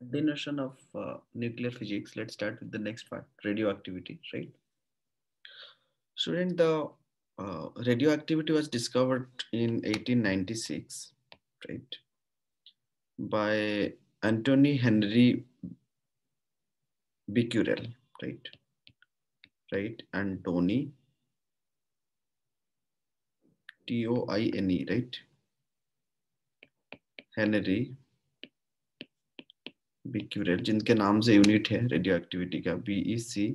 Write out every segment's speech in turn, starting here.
the notion of uh, nuclear physics let's start with the next part radioactivity right student the uh, radioactivity was discovered in 1896 right by antony henry becquerel right right antony t o i n e right henry बीक्यूरेल जिनके नाम से unit है radio activity का B E C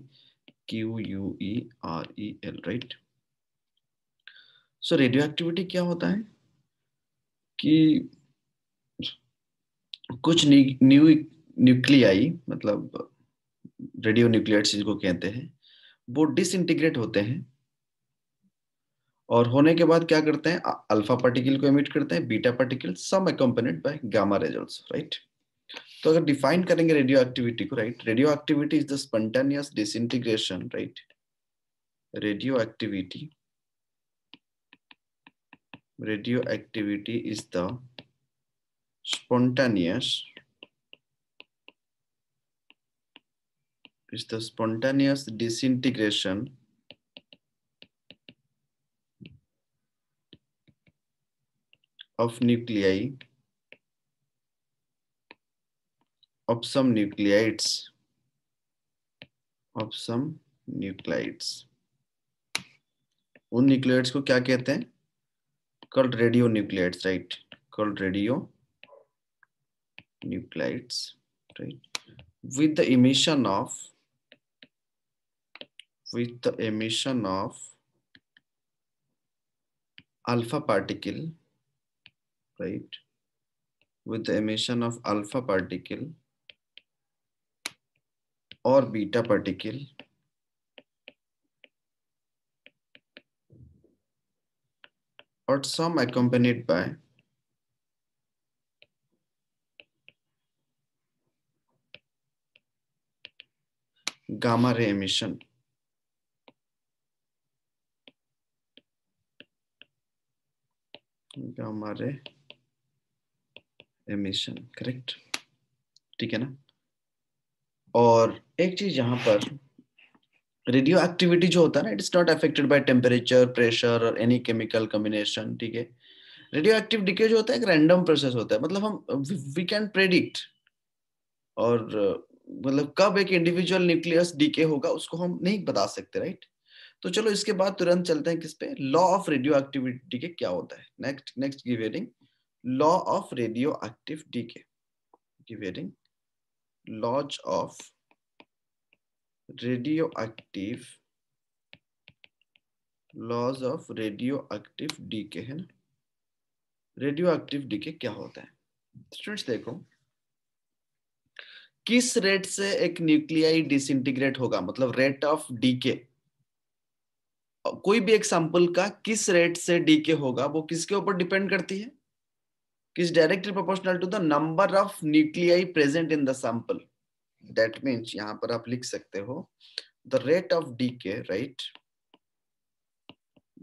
Q U E R E L right so radio activity क्या होता है कि कुछ न्यू न्यूक्लियाई मतलब रेडियो न्यूक्लियाइड्स जिसको कहते हैं वो डिसइंटीग्रेट होते हैं और होने के बाद क्या करते हैं अल्फा पार्टिकल को एमिट करते हैं beta particle some accompanied by gamma rays right right? तो अगर डिफाइन करेंगे रेडियो एक्टिविटी को right radio activity is the spontaneous disintegration right radio activity radio activity is the spontaneous is the spontaneous disintegration of nuclei of some nucleides of some nucleides उन न्यूक्लियड्स को क्या कहते हैं called radio nuclides right called radio nuclides right with the emission of with the emission of alpha particle right with the emission of alpha particle और beta particle और some accompanied by gamma ray emission gamma ray emission correct ठीक है ना और एक चीज यहाँ पर रेडियो एक्टिविटी जो होता है ना it is not affected by temperature pressure और एनी केमिकल कम्बिनेशन ठीक है रेडियो एक्टिव डिके जो होता है एक रैंडम प्रोसेस होता है मतलब हम वी कैन प्रेडिक्ट और मतलब कब एक इंडिविजुअल न्यूक्लियस डीके होगा उसको हम नहीं बता सकते राइट तो चलो इसके बाद तुरंत चलते हैं किस पे लॉ ऑफ रेडियो एक्टिविटी के क्या होता है next next governing law of radio active decay governing of of radioactive laws of radio active decay है ना रेडियो एक्टिव डीके क्या होता है स्टूडेंट्स देखो किस रेट से एक न्यूक्लियाई इंटीग्रेट होगा मतलब रेट ऑफ डी के कोई भी एक सैंपल का किस रेट से डीके होगा वो किसके ऊपर डिपेंड करती है is directly proportional to the number of nuclei present in the sample. That means यहाँ पर आप लिख सकते हो the rate of decay, right?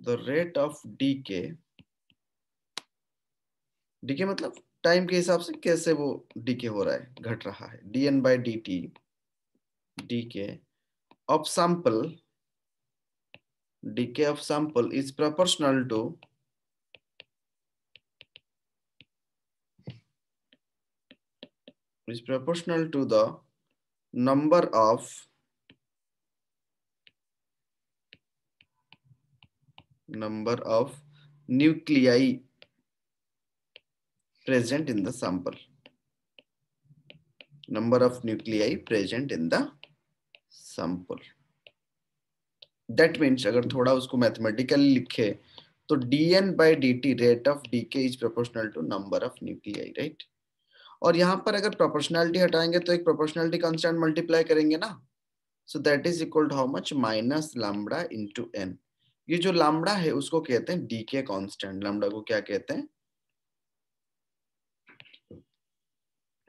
The rate of decay. Decay मतलब टाइम के हिसाब से कैसे वो डीके हो रहा है घट रहा है d n by d t decay of sample decay of sample is proportional to is proportional to the number of number of nuclei present in the sample number of nuclei present in the sample that means agar thoda usko mathematically likhe to dn by dt rate of decay is proportional to number of nuclei right और यहाँ पर अगर proportionality हटाएंगे तो एक proportionality constant multiply करेंगे ना so that is equal to how much minus lambda into n ये जो लामड़ा है उसको कहते हैं डी के कॉन्स्टेंट लामड़ा को क्या कहते हैं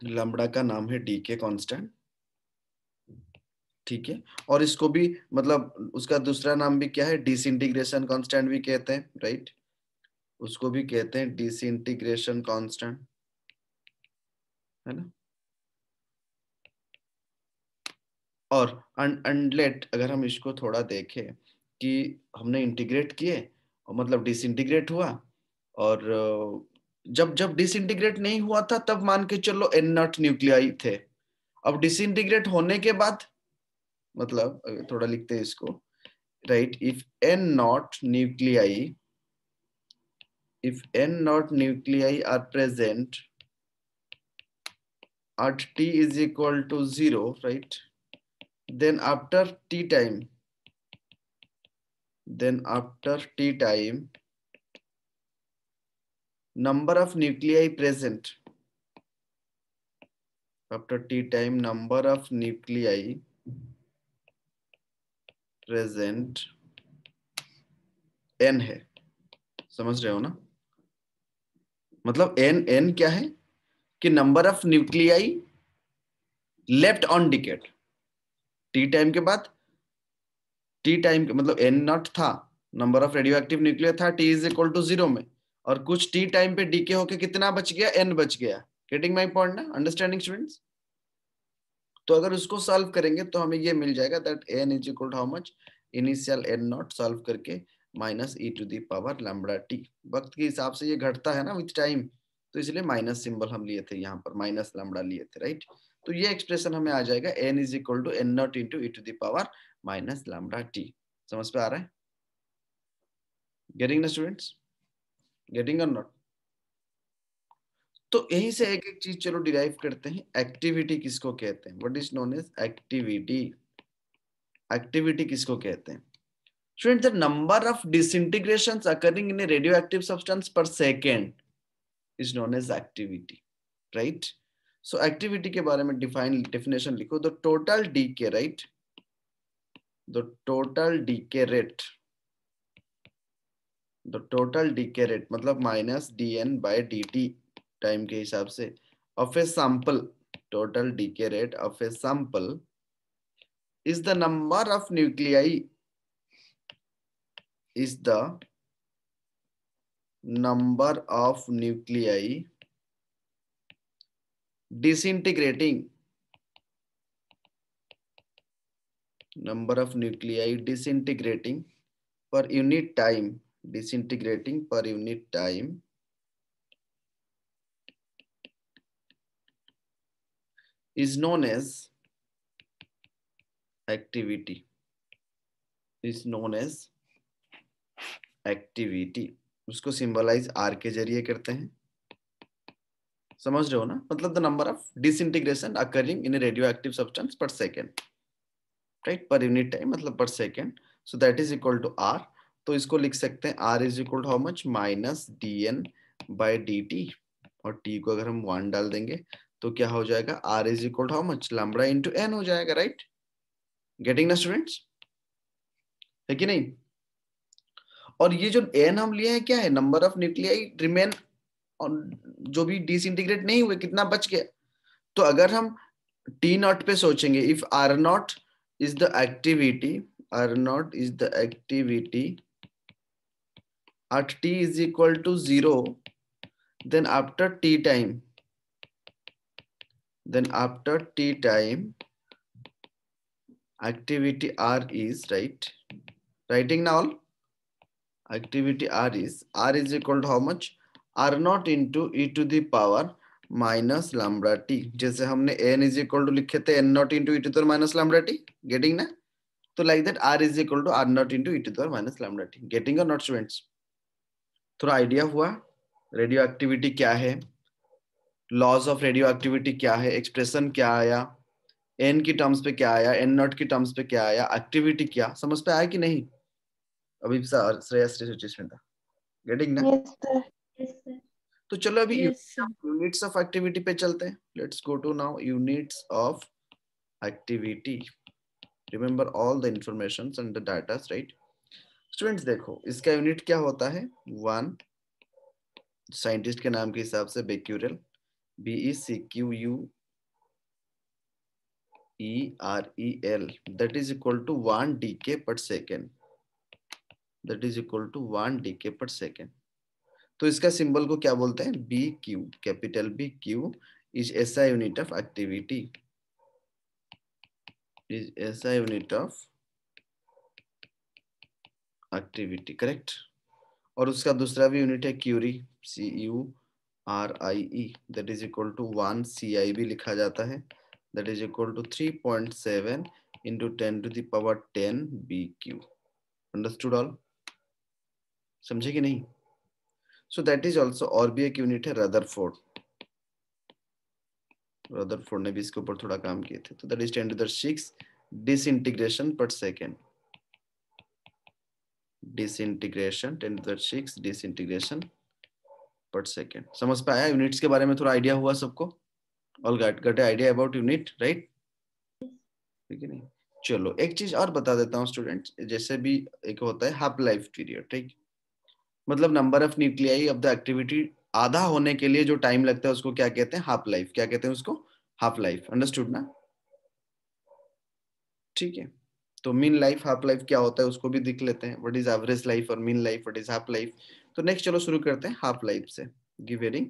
लमड़ा का नाम है डी के कॉन्स्टेंट ठीक है और इसको भी मतलब उसका दूसरा नाम भी क्या है डिसइंटीग्रेशन कांस्टेंट भी कहते हैं राइट उसको भी कहते हैं डिसइंटीग्रेशन कांस्टेंट है ना और अनलेट अगर हम इसको थोड़ा देखें कि हमने इंटीग्रेट किए और मतलब डिसइंटीग्रेट हुआ और जब जब डिसइंटीग्रेट नहीं हुआ था तब मान के चलो एन नॉट न्यूक्लियाई थे अब डिसइंटीग्रेट होने के बाद मतलब थोड़ा लिखते हैं इसको right if n naught nuclei if n naught nuclei are present at t is equal to 0, right? Then after t time, then after t time, number of nuclei present after t time number of nuclei present n hai samajh rahe ho na मतलब n n क्या है कि number of nuclei left on decayed t time के बाद t time के मतलब N naught था number of radio active nuclear था t is equal to zero में और कुछ टी टाइम पे डीके होके कितना बच गया एन बच गया गेटिंग माई पॉइंट ना अंडरस्टैंडिंग स्टूडेंट्स तो अगर उसको सॉल्व करेंगे तो हमें ये मिल जाएगा that n is equal to how much initial n naught solve करके minus e to the power lambda t वक्त के हिसाब से ये घटता है ना विथ टाइम तो इसलिए माइनस सिंबल हम लिए थे यहाँ पर माइनस लमड़ा लिए थे राइट तो ये एक्सप्रेशन हमें आ जाएगा n is equal to N naught into to to the power minus lambda t समझ पे आ रहा है गेटिंग स्टूडेंट्स गेटिंग और नॉट तो यहीं से एक एक चीज चलो डिराइव करते हैं एक्टिविटी किसको कहते हैं what is known as activity activity किसको कहते हैं student the number of disintegrations occurring in radio active substance per second is known as activity right so activity के बारे में डिफाइन डेफिनेशन लिखो the total decay right the total decay rate the total decay rate मतलब minus d n by d t time के हिसाब से of a sample decay rate of a sample is the number of nuclei is the number of nuclei disintegrating number of nuclei disintegrating per unit time disintegrating per unit time is known as activity is known as activity उसको symbolize R के जरिए करते हैं समझ रहे हो ना मतलब the number of disintegration occurring in radio active substance per second right per unit time मतलब per second so that is equal to R तो इसको लिख सकते हैं R is equal to how much minus d n by d t और t को अगर हम वन डाल देंगे तो क्या हो जाएगा R is equal to how much lambda into n हो जाएगा राइट गेटिंग ना स्टूडेंट्स है कि नहीं और ये जो एन हम लिए हैं क्या है नंबर ऑफ न्यूक्लियाई रिमेन जो भी इंटीग्रेट नहीं हुए कितना बच गया तो अगर हम टी नॉट पे सोचेंगे if R naught is the activity R naught is the activity t is equal to zero then after T time then after T time activity R is right writing writing all activity R is, R is equal to how much? R not into e to the power minus lambda t जैसे हमने n is equal to लिखे थे n naught into e to minus lambda t getting ना तो like that R is equal to R naught into e to minus lambda t getting not students थोड़ा idea हुआ radio activity क्या है laws of radio activity क्या है expression क्या आया एन की टर्म्स पे क्या आया एन नॉट की टर्म्स पे क्या आया एक्टिविटी क्या समझ पे आया कि नहीं अभी और श्रेया श्रेष्ठ था गेटिंग ना yes, तो चलो अभी यूनिट्स ऑफ एक्टिविटी पे चलते हैं let's go to now units of activity remember all the information and the data right students देखो इसका यूनिट क्या होता है वन साइंटिस्ट के नाम के हिसाब से becquerel B E C Q U E R E L that is equal to one decay per second that is equal to one decay per second तो इसका सिंबल को क्या बोलते हैं B Q capital B Q is ऐसा unit of activity is ऐसा unit of activity correct और उसका दूसरा भी यूनिट है curie C U R I E that is equal to one C I भी लिखा जाता है that is equal to three point seven into ten to the power ten B Q understood all समझे कि नहीं सो दैट इज ऑल्सो और भी एक यूनिट है रदरफोर्ड रदरफोर्ड ने भी इसके ऊपर थोड़ा काम किए थे तो that is ten to the six disintegration per second disintegration ten to the six disintegration per second समझ पे आया यूनिट्स के बारे में थोड़ा आइडिया हुआ सबको all got got idea about unit right ठीक है नहीं चलो एक चीज और बता देता हूँ स्टूडेंट जैसे भी एक होता है हाफ लाइफ पीरियड ठीक मतलब number of nuclei of the activity आधा होने के लिए जो टाइम लगता है उसको क्या कहते हैं हाफ लाइफ क्या कहते हैं उसको हाफ लाइफ अंडरस्टूड ना ठीक है तो मीन लाइफ हाफ लाइफ क्या होता है उसको भी दिख लेते हैं व्हाट इज एवरेज लाइफ और mean life what is half life तो नेक्स्ट चलो शुरू करते हैं हाफ लाइफ से give heading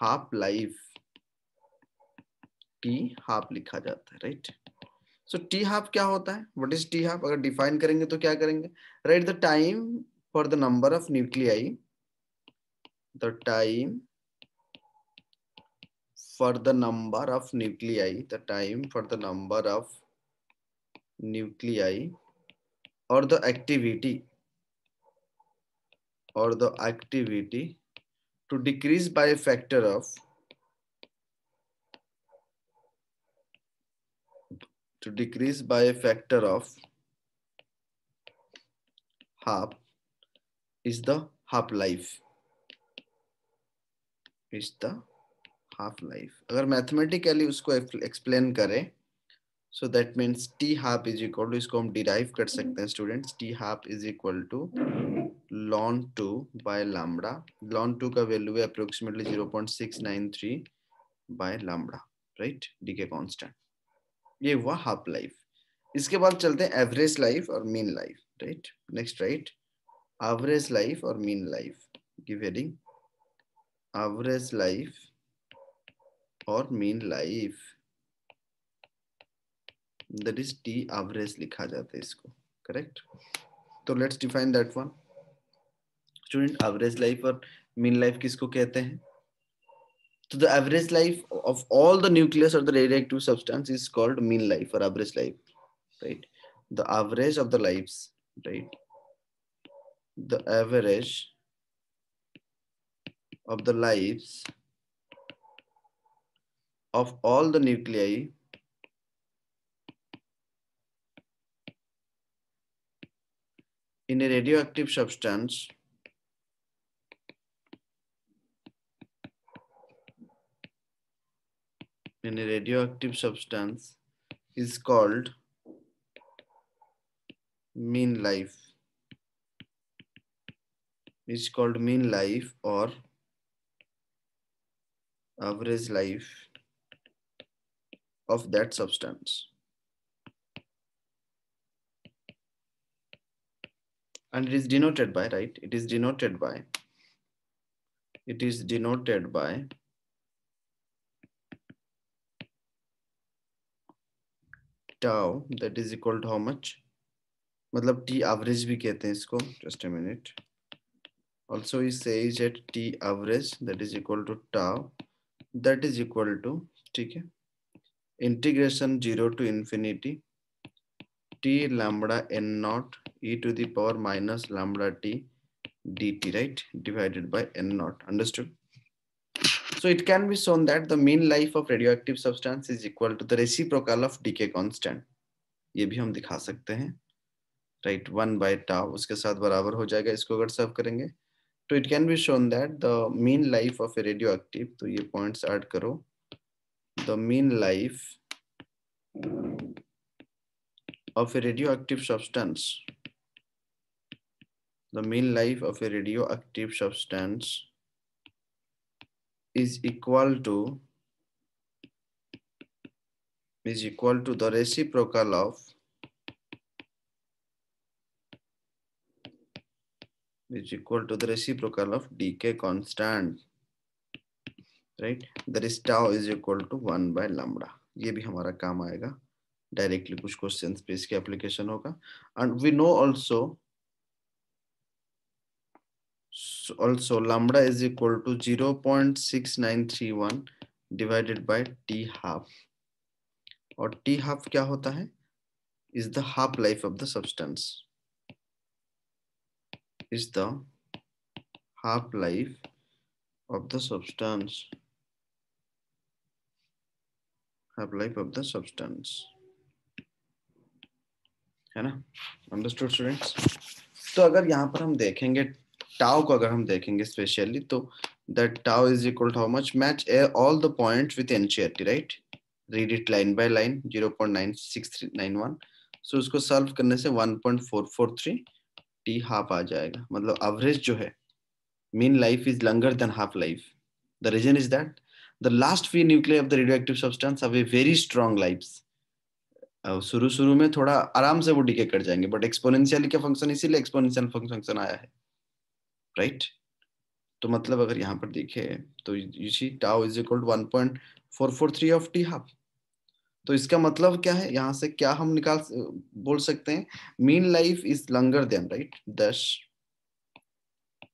half life t half लिखा जाता है राइट सो टी हाफ क्या होता है व्हाट इज टी हाफ अगर डिफाइन करेंगे तो क्या करेंगे right the time for the number of nuclei, the time for the number of nuclei, the time for the number of nuclei or the activity or the activity to decrease by a factor of to decrease by a factor of half is the half-life. Is the half-life. agar mathematically usko explain kare so that means t half is equal to isko hum derive kar sakte hain students t half is equal to ln 2 by lambda ln 2 ka value hai approximately 0.693 by lambda right decay constant ये हुआ half life इसके बाद चलते हैं average life और mean life right next right average life or mean life. Give heading average life or mean life. That is T average likha jata hai isko correct? so let's define that one. Student average life or mean life kisko kehte hain So the average life of all the nucleus or the radioactive substance is called mean life or average life, right? The average of the lives, right? the average of the lives of all the nuclei in a radioactive substance in a radioactive substance is called mean life is called mean life or average life of that substance. And it is denoted by, right? It is denoted by, it is denoted by tau that is equal to how much? मतलब t average भी कहते हैं इसको just a minute also he says that t average that is equal to tau that is equal to ठीक है integration zero to infinity t lambda n not e to the power minus lambda t dt right divided by n not understood so it can be shown that the mean life of radioactive substance is equal to the reciprocal of decay constant ये भी हम दिखा सकते हैं right one by tau उसके साथ बराबर हो जाएगा इसको अगर सर्व करेंगे So it can be shown that the mean life of a radioactive, so you points add karo, the mean life of a radioactive substance, the mean life of a radioactive substance is equal to is equal to the reciprocal of is equal to the reciprocal of dk constant right that is tau is equal to 1 by lambda ye bhi hamara kaam aayega directly kuch question पे इसकी application hoga and we know also also lambda is equal to 0.6931 divided by t half और t half क्या होता है is the half life of the substance is the half-life of the substance. Half-life of the substance. है ना understood students तो अगर यहाँ पर हम देखेंगे टाउ को अगर हम देखेंगे स्पेशली तो that tau is equal to how much match all the points with NCERT right read it line by line 0.96391 so उसको सॉल्व करने से 1.443 टी हाफ आ जाएगा मतलब एवरेज जो है mean life is longer than half life the reason is that the last few nuclear of the radioactive substance have a very strong life शुरू शुरू में थोड़ा आराम से वो डिके कर जाएंगे बट एक्सपोनेंशियल का फंक्शन इसीलिए एक्सपोनेंशियल फंक्शन आया है राइट right? तो मतलब अगर यहाँ पर देखे तो you see tau is equal to one point four four three of t half तो इसका मतलब क्या है यहाँ से क्या हम निकाल बोल सकते हैं mean life is longer than right dash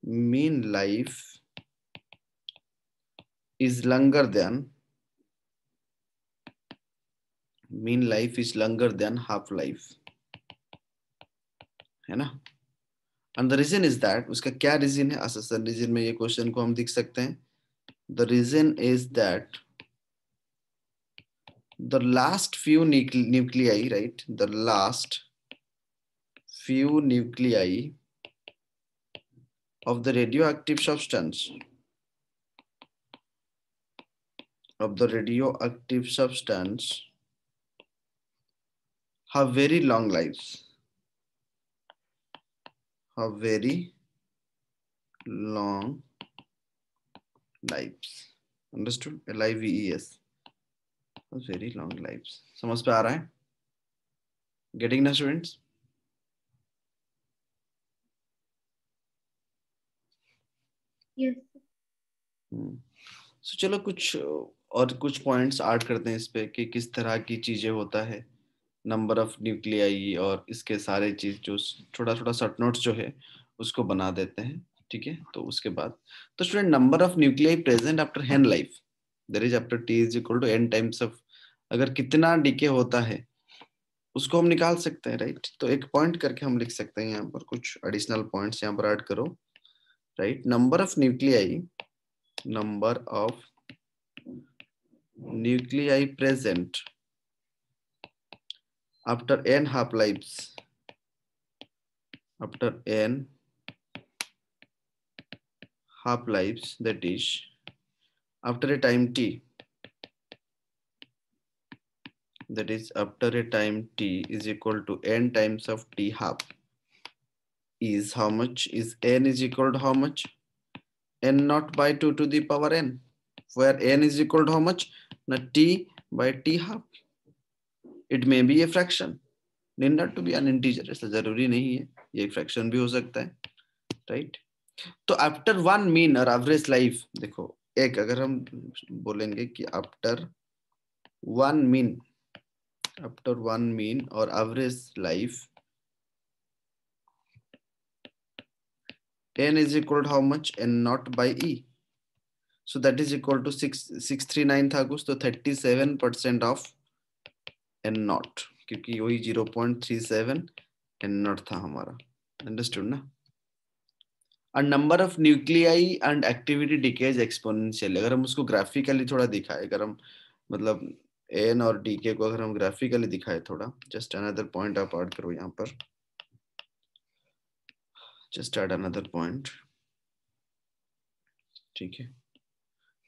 mean life is longer than mean life is longer than half life है ना and the reason is that उसका क्या रीजन है रीजन में ये क्वेश्चन को हम देख सकते हैं the reason is that the last few nuclei, right? The last few nuclei of the radioactive substance of the radioactive substance have very long lives have very long lives understood l i v e s very long life समझ पे आ रहा है getting ना students चलो कुछ और कुछ पॉइंट्स ऐड करते हैं इस पे कि किस तरह की चीजें होता है नंबर ऑफ न्यूक्लियाई और इसके सारे चीज जो छोटा छोटा शॉर्ट नोट्स जो है उसको बना देते हैं ठीक है तो उसके बाद तो student number of nuclei present after hand life there is after t is equal to n times of अगर कितना डीके होता है उसको हम निकाल सकते हैं राइट तो एक पॉइंट करके हम लिख सकते हैं यहाँ पर कुछ एडिशनल पॉइंट्स यहाँ पर ऐड करो right number of nuclei number of nuclei present after n half life after n half life that is after a time t that is after a time t is equal to n times of t half is how much is n is equal to how much n not by 2 to the power n where n is equal to how much now t by t half it may be a fraction need not to be an integer ऐसा जरूरी nahi hai ye ek fraction bhi ho sakta hai right? तो after one mean or average life dekho एक अगर हम बोलेंगे कि after one mean after one mean और average life n is equal to how much n not by e so that is equal to 6 639 था कुछ तो 37% of n not क्योंकि वही 0.37 n not था हमारा अंडरस्टूड ना and number of nuclei and activity decays exponential अगर हम उसको ग्राफिकली थोड़ा दिखाए अगर हम मतलब एन और डी के को अगर हम ग्राफिकली दिखाए थोड़ा जस्ट अनदर पॉइंट आप ऐड करो यहाँ पर जस्ट ऐड अनदर पॉइंट ठीक है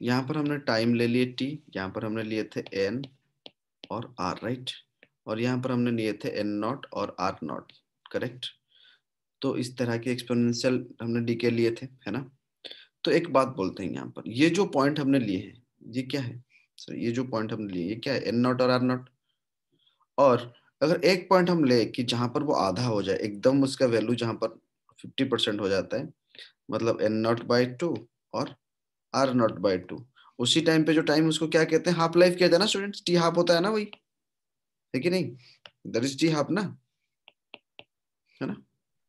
यहाँ पर हमने टाइम ले लिए टी यहाँ पर हमने लिए थे एन और आर राइट और यहाँ पर हमने लिए थे एन नॉट और आर नॉट करेक्ट तो इस तरह के एक्सपोनेंशियल हमने डीके लिए थे है ना तो एक बात बोलते हैं यहाँ पर ये जो पॉइंट हमने लिए हैं ये क्या है सर ये जो पॉइंट हमने लिए ये क्या है एन नॉट और आर नॉट और अगर एक पॉइंट हम ले कि जहां पर वो आधा हो जाए एकदम उसका वैल्यू जहां पर फिफ्टी परसेंट हो जाता है मतलब एन नॉट बाई टू और आर नॉट बाई टू उसी टाइम पे जो टाइम उसको क्या कहते हैं हाफ लाइफ किया जाए ना स्टूडेंट टी हाफ होता है ना वही है कि नहीं दर इज टी हाफ ना है ना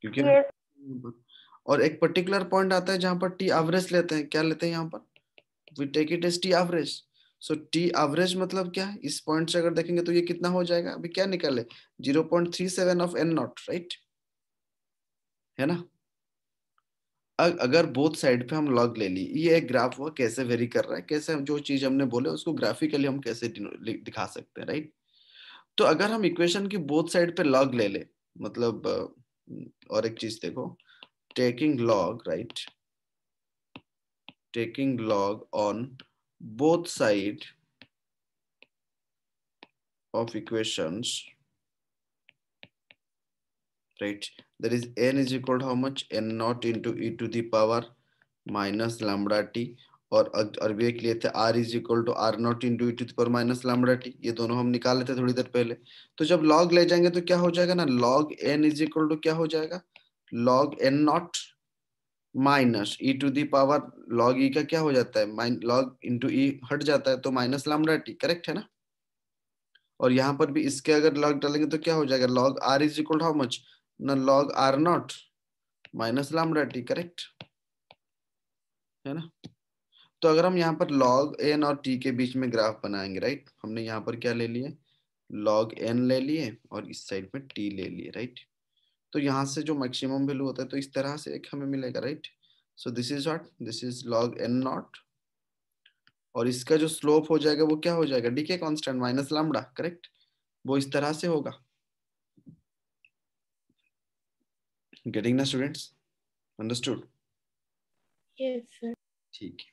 क्योंकि और एक पर्टिकुलर पॉइंट आता है जहां पर टी एवरेज लेते हैं क्या लेते हैं यहाँ पर we take it as T average so T average मतलब क्या है इस पॉइंट से अगर देखेंगे तो ये कितना हो जाएगा अभी क्या निकाले zero point three seven of N naught right है ना अगर बोथ साइड पे हम लॉग ले ली ये एक ग्राफ हुआ कैसे वेरी कर रहा है कैसे जो चीज हमने बोले उसको ग्राफिकली हम कैसे दिखा सकते हैं राइट तो अगर हम इक्वेशन की बोथ साइड पे लॉग ले ले मतलब और एक चीज देखो taking log right taking log on both side of equations right that is n is equal how much n naught into e to the power minus lambda t और और वे लिए थे R is equal to R naught into पर minus lambda T ये दोनों हम निकाले थे थोड़ी देर पहले तो जब लॉग ले जाएंगे तो क्या हो जाएगा ना log N is equal to क्या हो जाएगा log N naught minus e to the power log e का क्या हो जाता है लॉग इंटू ई हट जाता है तो माइनस लामडा टी करेक्ट है ना और यहाँ पर भी इसके अगर लॉग डालेंगे तो क्या हो जाएगा log R is equal how much ना log R naught minus lambda T correct है ना तो अगर हम यहाँ पर लॉग एन और टी के बीच में ग्राफ बनाएंगे राइट हमने यहाँ पर क्या ले लिए लॉग एन ले लिए और इस साइड में टी ले लिए राइट तो यहाँ से जो मैक्सिमम वैल्यू होता है तो इस तरह से एक हमें मिलेगा right so this is what this is log N naught और इसका जो स्लोप हो जाएगा वो क्या हो जाएगा decay constant minus lambda correct वो इस तरह से होगा गेटिंग ना स्टूडेंट्स अंडरस्टूड ठीक है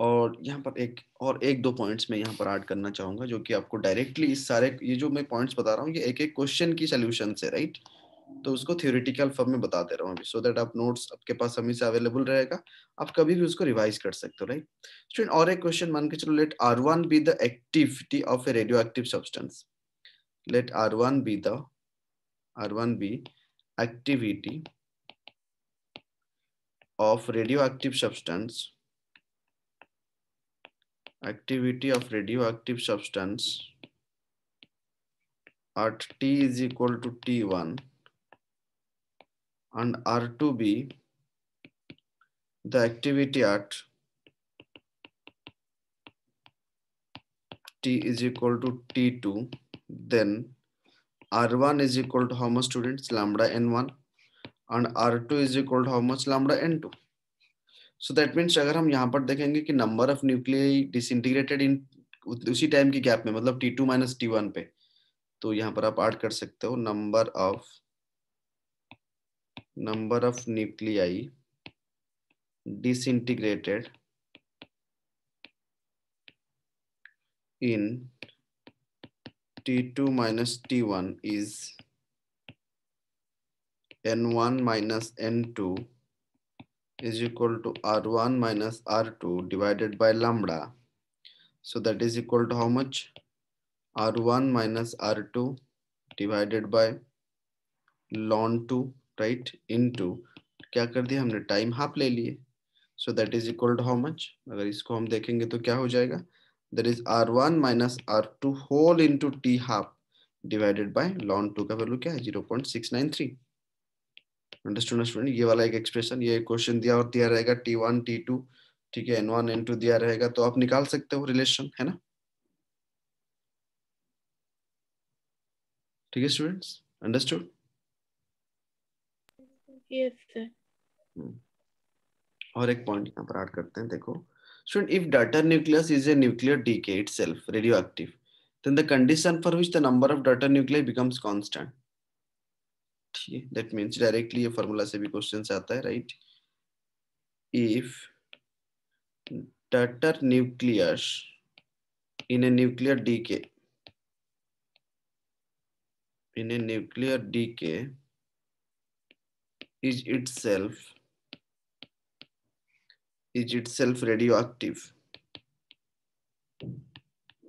और यहाँ पर एक और एक दो पॉइंट्स मैं यहाँ पर ऐड करना चाहूंगा जो कि आपको डायरेक्टली इस सारे ये जो मैं पॉइंट्स बता रहा हूँ ये एक एक क्वेश्चन की सोल्यूशन से राइट तो उसको थियोरिटिकल फॉर्म में बता दे रहा हूँ अभी सो दैट आप नोट्स आपके पास से अवेलेबल रहेगा आप कभी भी उसको रिवाइज कर सकते हो राइट स्टूडेंट और एक क्वेश्चन मान के चलो let R one be the activity of a radio active substance let R be the R one be activity of radio active substance activity of radioactive substance at T is equal to T1 and R2B the activity at T is equal to T2 then R1 is equal to how much students lambda N1 and R2 is equal to how much lambda N2 so that means अगर हम यहाँ पर देखेंगे कि number of nuclei disintegrated in उसी time की gap में मतलब T two minus T one पे तो यहाँ पर आप ऐड कर सकते हो number of number of nuclei disintegrated T one is N one minus N two is equal to r1 minus r2 divided by lambda. So that is equal to how much? r1 minus r2 divided by ln 2 right into क्या कर दिया हमने time half ले लिए so that is equal to how much अगर इसको हम देखेंगे तो क्या हो जाएगा there is R one minus R two whole to T half divided by ln two का वैल्यू क्या है zero point six nine three student student ये वाला एक एक्सप्रेशन ये क्वेश्चन दिया और दिया रहेगा टी वन टी टू ठीक है एन वन एन टू दिया रहेगा तो आप निकाल सकते हो रिलेशन है ना ठीक है स्टूडेंट्स अंडरस्टूड hmm. और एक पॉइंट यहाँ पर ऐड करते हैं देखो student if daughter nucleus is a nuclear decay itself radioactive then the condition for which the number of daughter nuclear becomes constant ठीक है दैट मीन्स डायरेक्टली ये फॉर्मूला से भी क्वेश्चन आता है right if daughter nucleus in a nuclear decay in a nuclear decay is itself is itself radioactive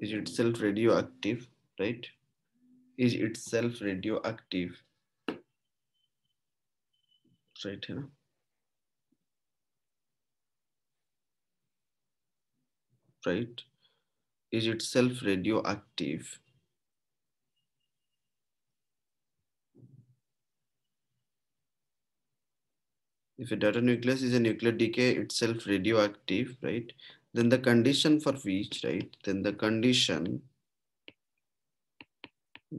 is itself radioactive right is itself radio active Right, है right is itself radioactive if a data nucleus is a nuclear decay itself radioactive right then the condition for which right then the condition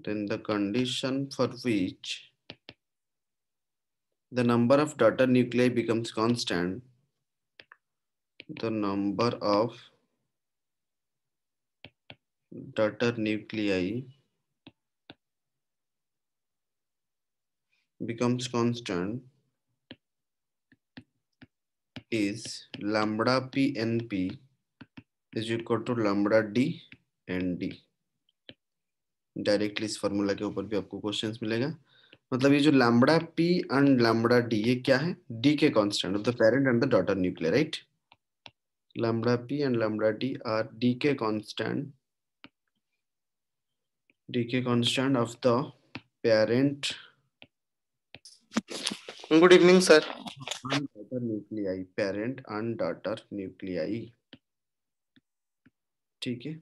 then the condition for which the number of daughter nuclei becomes constant, the number of daughter nuclei becomes constant is lambda p n p is equal to lambda d n d directly is formula ke upar bhi aapko questions milega मतलब ये जो lambda P and lambda D ये क्या है decay constant of the parent and the daughter nuclear right lambda P and lambda D are decay constant decay constant of the parent good evening sir daughter nuclei parent and daughter nuclei ठीक है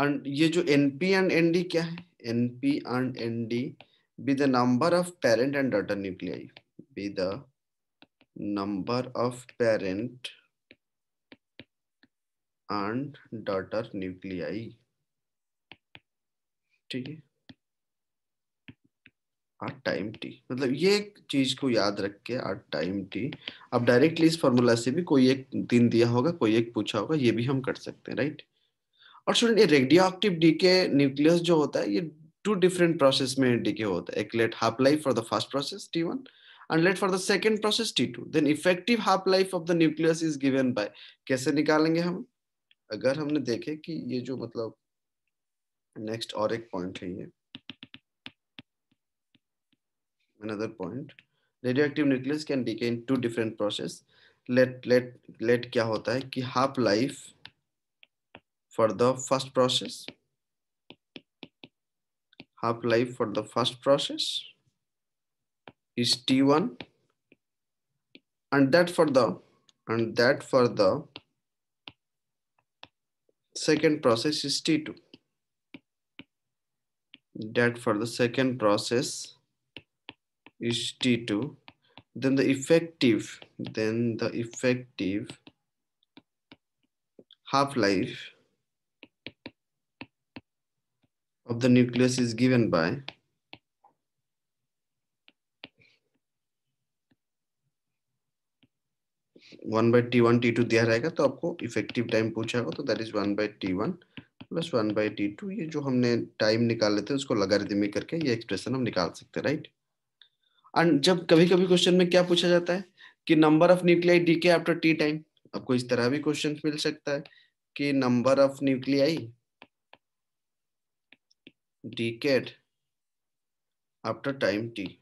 and ये जो NP and N D क्या है N P and N D be the number of parent and daughter nuclei be the number of parent and daughter nuclei ठीक है are time T मतलब ये एक चीज को याद रख के आर टाइम टी अब डायरेक्टली इस फॉर्मूला से भी कोई एक दिन दिया होगा कोई एक पूछा होगा ये भी हम कर सकते हैं राइट और स्टूडेंट ये radio active decay nucleus जो होता है ये two different process में decay होता है एक late half life for the first process T1 and late for the second process T2 then effective half life of the nucleus is given by कैसे निकालेंगे हम अगर हमने देखे कि ये जो मतलब नेक्स्ट और एक पॉइंट है ये another point radioactive nucleus can decay in two different process let let let क्या होता है कि half life for the first process half-life for the first process is T1 and that for the and that for the second process is T2 that for the second process is T2 then the effective then the effective half-life of the nucleus is given by one by T one T two दिया रहेगा तो आपको effective time पूछा होगा तो that is one by T one plus one by T two ये जो हमने टाइम निकाल लेते हैं उसको लगा करके ये एक्सप्रेशन हम निकाल सकते हैं राइट एंड जब कभी कभी क्वेश्चन में क्या पूछा जाता है कि number of nuclei decay after T time आपको इस तरह भी क्वेश्चन मिल सकता है कि number of nuclei decade after time t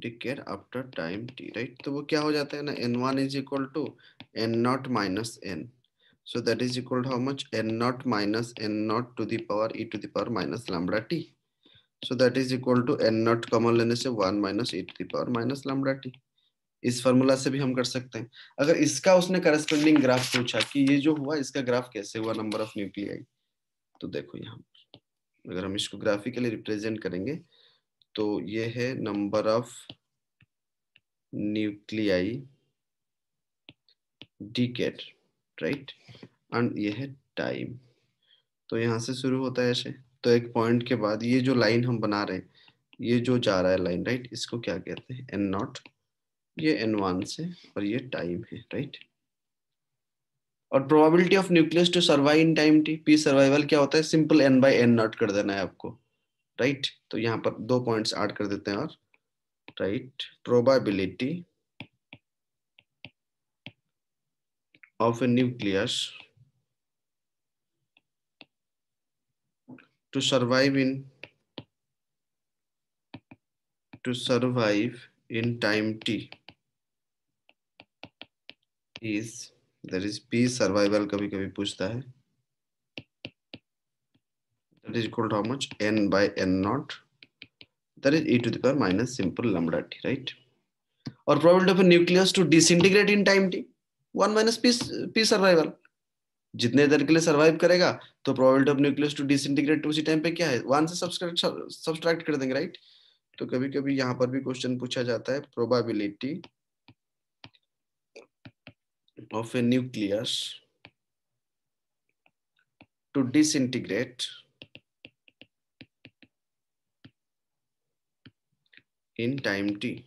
decade after time t right तो वो क्या हो जाता है ना N one is equal to N naught minus N so that is equal to how much n naught minus n naught to the power e to the power minus lambda t so that is equal to n naught common लेने से 1 minus e to the power minus lambda t इस formula से भी हम कर सकते हैं अगर इसका उसने करस्पेंडिंग ग्राफ पूछा कि ये जो हुआ इसका ग्राफ कैसे हुआ नंबर ऑफ न्यूक्लियाई तो देखो यहाँ पर अगर हम इसको ग्राफिकली रिप्रेजेंट करेंगे तो ये है number of nuclei decayed right and ये है टाइम तो यहाँ से शुरू होता है ऐसे तो एक पॉइंट के बाद ये जो लाइन हम बना रहे हैं ये जो जा रहा है लाइन राइट इसको क्या कहते हैं एन नॉट ये एन वन से और ये टाइम है राइट right? और probability of nucleus to survive in time T P survival क्या होता है simple N by N naught कर देना है आपको राइट right? तो यहाँ पर दो पॉइंट्स ऐड कर देते हैं और right probability of a nucleus to survive in to survive in time T is that is P survival कभी कभी पूछता है that is equal to how much N by N naught that is e to the power minus simple lambda T right और probability of a nucleus to disintegrate in time T one minus P P survival जितने देर के लिए survive करेगा तो probability of nucleus to disintegrate उसी time पे क्या है वन से सब्सट्रैक्ट कर देंगे राइट तो कभी कभी यहाँ पर भी क्वेश्चन पूछा जाता है probability of a nucleus to disintegrate in time t.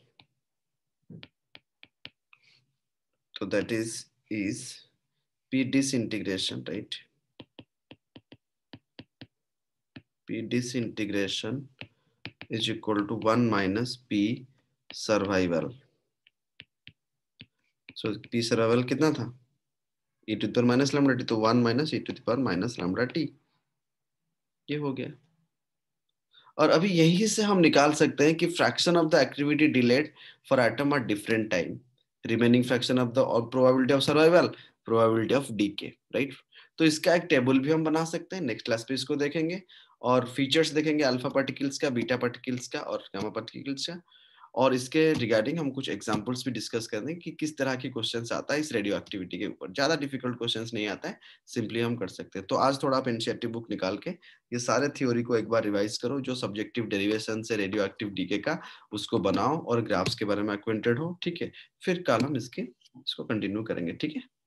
So that is is p disintegration, right? p disintegration is equal to 1 minus p survival. So P survival कितना था e to the minus lambda T तो one minus e to the minus lambda T ये हो गया और अभी यही से हम निकाल सकते हैं कि fraction of the activity decayed for atom are different time remaining fraction of the और probability of survival probability of decay right तो इसका एक टेबल भी हम बना सकते हैं नेक्स्ट क्लास पे इसको देखेंगे और फीचर्स देखेंगे अल्फा पार्टिकल्स का बीटा पार्टिकल्स का और गामा पार्टिकल्स का और इसके रिगार्डिंग हम कुछ एग्जाम्पल्स भी डिस्कस कर दें कि किस तरह के क्वेश्चन आता है इस रेडियो एक्टिविटी के ऊपर ज्यादा डिफिकल्ट क्वेश्चन नहीं आता है सिंपली हम कर सकते हैं तो आज थोड़ा आप इनिशिएटिव बुक निकाल के ये सारे थ्योरी को एक बार रिवाइज करो जो सब्जेक्टिव डेरिवेशन से रेडियो एक्टिव डीके का उसको बनाओ और ग्राफ्स के बारे में अक्वेंटेड हो ठीक है फिर कल हम इसके इसको कंटिन्यू करेंगे ठीक है